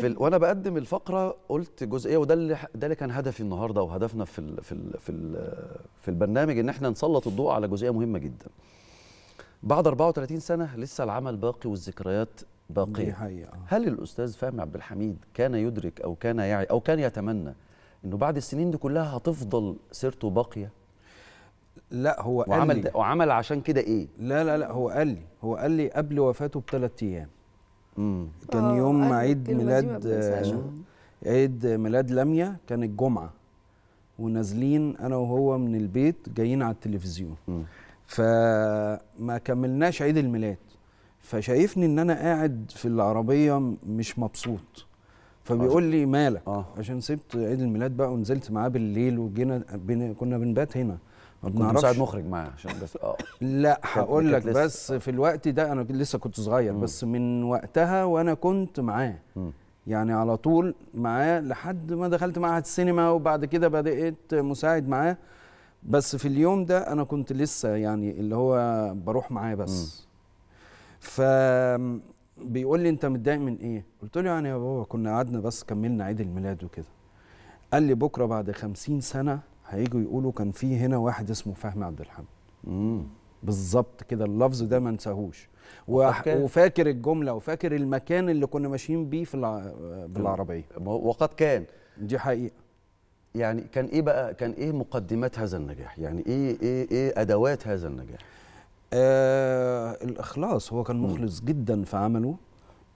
في ال... وانا بقدم الفقره قلت جزئيه وده اللي ده اللي كان هدفي النهارده وهدفنا في ال... في ال... في ال... في البرنامج ان احنا نسلط الضوء على جزئيه مهمه جدا بعد 34 سنه لسه العمل باقي والذكريات باقيه آه. هل الاستاذ فهمي عبد الحميد كان يدرك او كان يعي او كان يتمنى انه بعد السنين دي كلها هتفضل سيرته باقيه لا هو وعمل قال لي وعمل عشان كده ايه لا لا لا هو قال لي هو قال لي قبل وفاته بثلاث ايام كان آه، يوم عيد ميلاد آه، عيد ميلاد لميا كان الجمعه ونازلين انا وهو من البيت جايين على التلفزيون مم. فما كملناش عيد الميلاد فشايفني ان انا قاعد في العربيه مش مبسوط فبيقول لي مالك آه. عشان سبت عيد الميلاد بقى ونزلت معاه بالليل وجينا كنا بنبات هنا كنت مساعد مخرج معاه عشان بس اه لا هقول لك بس في الوقت ده انا لسه كنت صغير مم. بس من وقتها وانا كنت معاه يعني على طول معاه لحد ما دخلت معهد السينما وبعد كده بدات مساعد معاه بس في اليوم ده انا كنت لسه يعني اللي هو بروح معاه بس ف بيقول لي انت متضايق من ايه قلت له يعني يا بابا كنا قعدنا بس كملنا عيد الميلاد وكده قال لي بكره بعد خمسين سنه هيجوا يقولوا كان في هنا واحد اسمه فهمي عبد الحميد بالظبط كده اللفظ ده ما انساهوش وفاكر الجمله وفاكر المكان اللي كنا ماشيين بيه في بالعربيه وقد كان دي حقيقه يعني كان ايه بقى كان ايه مقدمات هذا النجاح يعني ايه ايه ايه ادوات هذا النجاح آه الاخلاص هو كان مخلص مم. جدا في عمله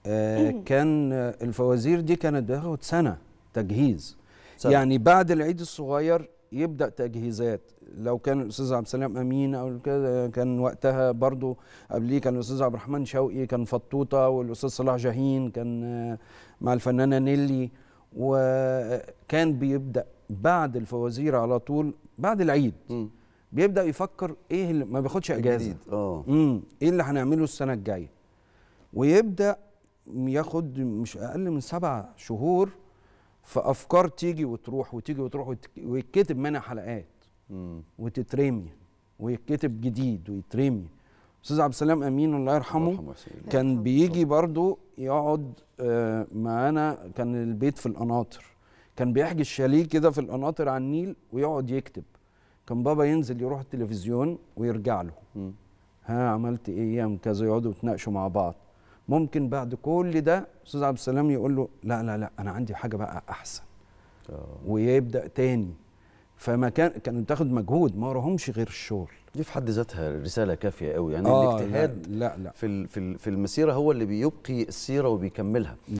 آه كان الفوازير دي كانت بتاخد سنه تجهيز سنة. يعني بعد العيد الصغير يبدا تجهيزات لو كان الاستاذ عبد السلام امين او كده كان وقتها برضو قبليه كان الاستاذ عبد الرحمن شوقي كان فطوطه والاستاذ صلاح جاهين كان آه، مع الفنانه نيلي وكان بيبدا بعد الفوازير على طول بعد العيد م. بيبدا يفكر ايه اللي ما بياخدش اجازه اه ايه اللي هنعمله السنه الجايه ويبدا ياخد مش اقل من سبع شهور فافكار تيجي وتروح وتيجي وتروح ويتكتب منها حلقات وتترمي ويتكتب جديد ويترمي استاذ عبد السلام امين الله يرحمه كان بيجي برضو يقعد آه، معانا كان البيت في القناطر كان بيحجي الشاليه كده في القناطر على النيل ويقعد يكتب كان بابا ينزل يروح التلفزيون ويرجع له ها عملت ايه يا كذا يقعدوا يتناقشوا مع بعض ممكن بعد كل ده استاذ عبد السلام يقول له لا لا لا انا عندي حاجه بقى احسن آه. ويبدا تاني فما كان كان تاخد مجهود ما وراهمش غير الشغل دي في حد ذاتها رساله كافيه قوي يعني آه الاجتهاد لا لا, لا. في في المسيره هو اللي بيبقي السيره وبيكملها